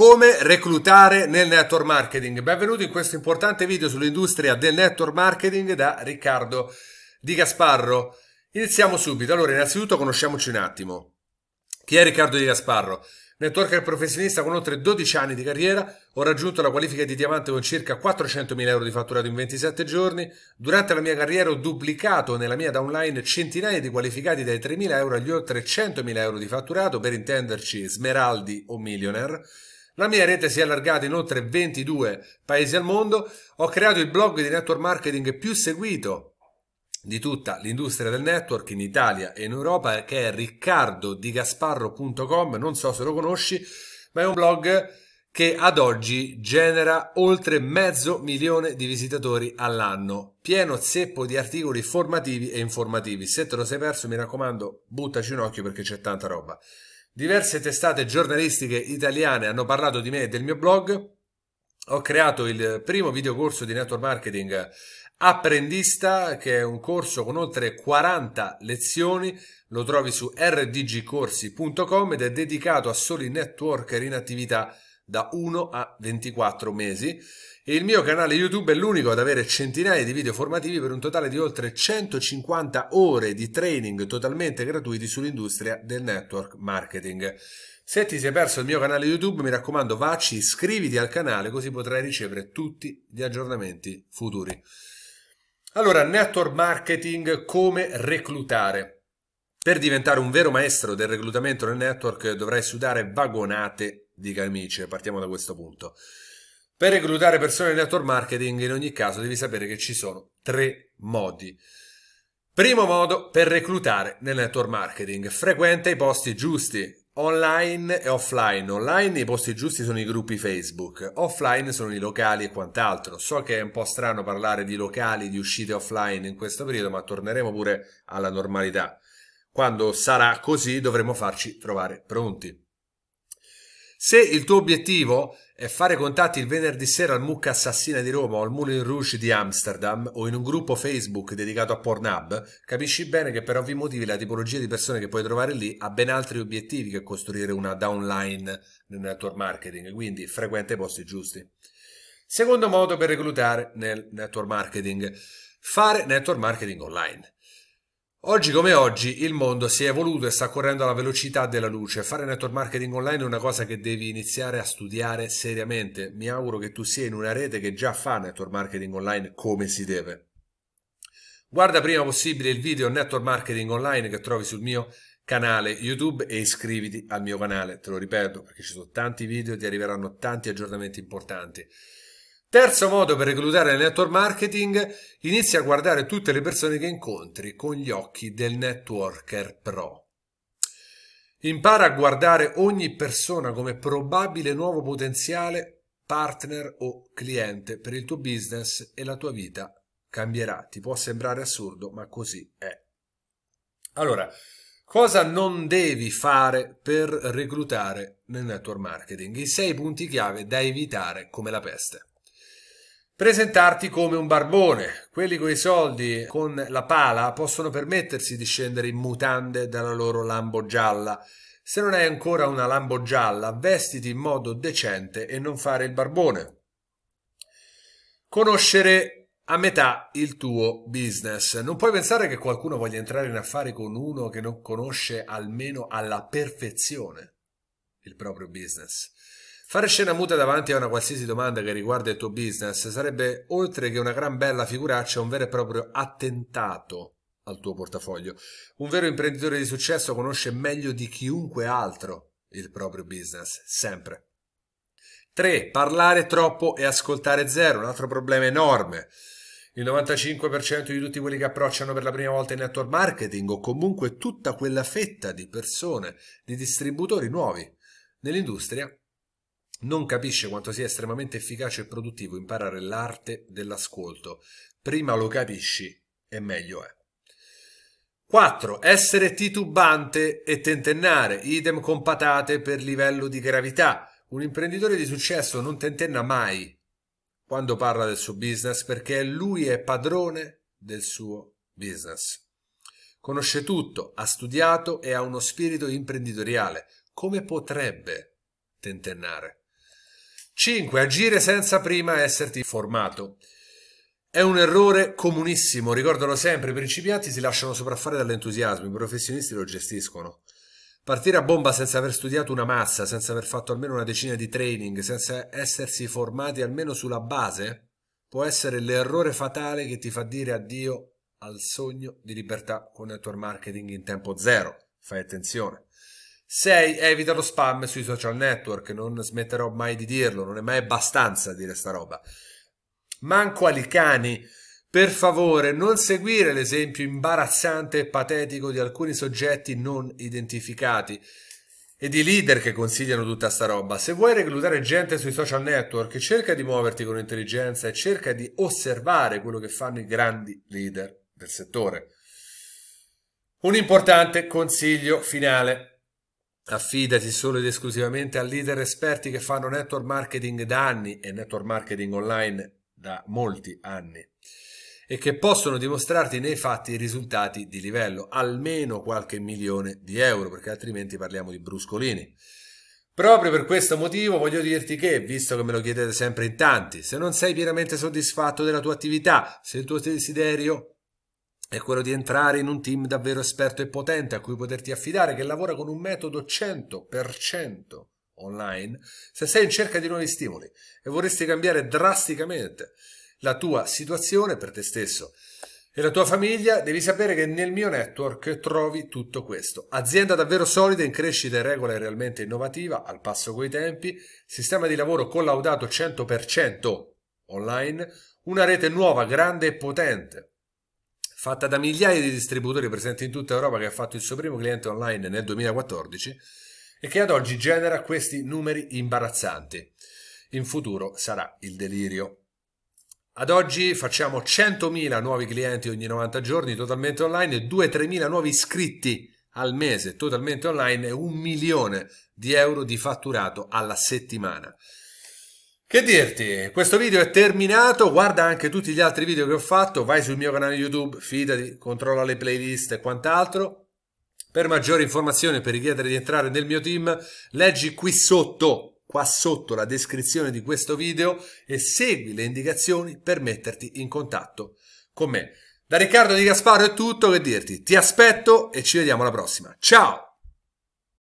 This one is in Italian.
Come reclutare nel network marketing? Benvenuto in questo importante video sull'industria del network marketing da Riccardo Di Gasparro. Iniziamo subito. Allora, innanzitutto conosciamoci un attimo. Chi è Riccardo Di Gasparro? Networker professionista con oltre 12 anni di carriera, ho raggiunto la qualifica di diamante con circa 400.000 euro di fatturato in 27 giorni. Durante la mia carriera ho duplicato nella mia downline centinaia di qualificati dai 3.000 euro agli oltre 100.000 euro di fatturato, per intenderci smeraldi o millionaire. La mia rete si è allargata in oltre 22 paesi al mondo, ho creato il blog di network marketing più seguito di tutta l'industria del network in Italia e in Europa che è riccardodigasparro.com, non so se lo conosci, ma è un blog che ad oggi genera oltre mezzo milione di visitatori all'anno, pieno zeppo di articoli formativi e informativi. Se te lo sei perso, mi raccomando, buttaci un occhio perché c'è tanta roba. Diverse testate giornalistiche italiane hanno parlato di me e del mio blog. Ho creato il primo videocorso di network marketing apprendista, che è un corso con oltre 40 lezioni, lo trovi su rdgcorsi.com ed è dedicato a soli networker in attività da 1 a 24 mesi e il mio canale YouTube è l'unico ad avere centinaia di video formativi per un totale di oltre 150 ore di training totalmente gratuiti sull'industria del network marketing. Se ti sei perso il mio canale YouTube, mi raccomando, vacci, iscriviti al canale così potrai ricevere tutti gli aggiornamenti futuri. Allora, network marketing, come reclutare? Per diventare un vero maestro del reclutamento nel network dovrai sudare vagonate di camicie, partiamo da questo punto. Per reclutare persone nel network marketing, in ogni caso, devi sapere che ci sono tre modi. Primo modo per reclutare nel network marketing, frequenta i posti giusti online e offline. Online i posti giusti sono i gruppi Facebook, offline sono i locali e quant'altro. So che è un po' strano parlare di locali, di uscite offline in questo periodo, ma torneremo pure alla normalità. Quando sarà così dovremo farci trovare pronti. Se il tuo obiettivo è fare contatti il venerdì sera al Mucca Assassina di Roma o al Moulin Rouge di Amsterdam o in un gruppo Facebook dedicato a Pornhub, capisci bene che per ovvi motivi la tipologia di persone che puoi trovare lì ha ben altri obiettivi che costruire una downline nel network marketing, quindi frequenta i posti giusti. Secondo modo per reclutare nel network marketing, fare network marketing online. Oggi come oggi il mondo si è evoluto e sta correndo alla velocità della luce. Fare network marketing online è una cosa che devi iniziare a studiare seriamente. Mi auguro che tu sia in una rete che già fa network marketing online come si deve. Guarda prima possibile il video network marketing online che trovi sul mio canale YouTube e iscriviti al mio canale, te lo ripeto, perché ci sono tanti video e ti arriveranno tanti aggiornamenti importanti. Terzo modo per reclutare nel network marketing, inizia a guardare tutte le persone che incontri con gli occhi del networker pro. Impara a guardare ogni persona come probabile nuovo potenziale, partner o cliente per il tuo business e la tua vita cambierà. Ti può sembrare assurdo, ma così è. Allora, cosa non devi fare per reclutare nel network marketing? I sei punti chiave da evitare come la peste presentarti come un barbone. Quelli con i soldi con la pala possono permettersi di scendere in mutande dalla loro lambo gialla. Se non hai ancora una lambo gialla, vestiti in modo decente e non fare il barbone. Conoscere a metà il tuo business. Non puoi pensare che qualcuno voglia entrare in affari con uno che non conosce almeno alla perfezione il proprio business. Fare scena muta davanti a una qualsiasi domanda che riguarda il tuo business sarebbe, oltre che una gran bella figuraccia, un vero e proprio attentato al tuo portafoglio. Un vero imprenditore di successo conosce meglio di chiunque altro il proprio business, sempre. 3. Parlare troppo e ascoltare zero, un altro problema enorme. Il 95% di tutti quelli che approcciano per la prima volta in network marketing o comunque tutta quella fetta di persone, di distributori nuovi nell'industria non capisce quanto sia estremamente efficace e produttivo imparare l'arte dell'ascolto. Prima lo capisci e meglio è. 4. Essere titubante e tentennare, idem con patate per livello di gravità. Un imprenditore di successo non tentenna mai quando parla del suo business perché lui è padrone del suo business. Conosce tutto, ha studiato e ha uno spirito imprenditoriale. Come potrebbe tentennare? 5. Agire senza prima esserti formato. È un errore comunissimo, ricordano sempre, i principianti si lasciano sopraffare dall'entusiasmo, i professionisti lo gestiscono. Partire a bomba senza aver studiato una massa, senza aver fatto almeno una decina di training, senza essersi formati almeno sulla base, può essere l'errore fatale che ti fa dire addio al sogno di libertà con network marketing in tempo zero. Fai attenzione. 6. Evita lo spam sui social network, non smetterò mai di dirlo, non è mai abbastanza dire sta roba. Manco ali cani, per favore, non seguire l'esempio imbarazzante e patetico di alcuni soggetti non identificati e di leader che consigliano tutta sta roba. Se vuoi reclutare gente sui social network, cerca di muoverti con intelligenza e cerca di osservare quello che fanno i grandi leader del settore. Un importante consiglio finale. Affidati solo ed esclusivamente a leader esperti che fanno network marketing da anni e network marketing online da molti anni e che possono dimostrarti nei fatti risultati di livello, almeno qualche milione di euro, perché altrimenti parliamo di bruscolini. Proprio per questo motivo voglio dirti che, visto che me lo chiedete sempre in tanti, se non sei pienamente soddisfatto della tua attività, se il tuo desiderio è quello di entrare in un team davvero esperto e potente a cui poterti affidare, che lavora con un metodo 100% online, se sei in cerca di nuovi stimoli e vorresti cambiare drasticamente la tua situazione per te stesso e la tua famiglia, devi sapere che nel mio network trovi tutto questo. Azienda davvero solida, in crescita e regola realmente innovativa, al passo coi tempi, sistema di lavoro collaudato 100% online, una rete nuova, grande e potente fatta da migliaia di distributori presenti in tutta Europa che ha fatto il suo primo cliente online nel 2014 e che ad oggi genera questi numeri imbarazzanti. In futuro sarà il delirio. Ad oggi facciamo 100.000 nuovi clienti ogni 90 giorni totalmente online e 2-3.000 nuovi iscritti al mese totalmente online e un milione di euro di fatturato alla settimana. Che dirti, questo video è terminato, guarda anche tutti gli altri video che ho fatto, vai sul mio canale YouTube, fidati, controlla le playlist e quant'altro. Per maggiori informazioni per richiedere di entrare nel mio team, leggi qui sotto, qua sotto la descrizione di questo video e segui le indicazioni per metterti in contatto con me. Da Riccardo Di Gasparo è tutto, che dirti? Ti aspetto e ci vediamo alla prossima. Ciao!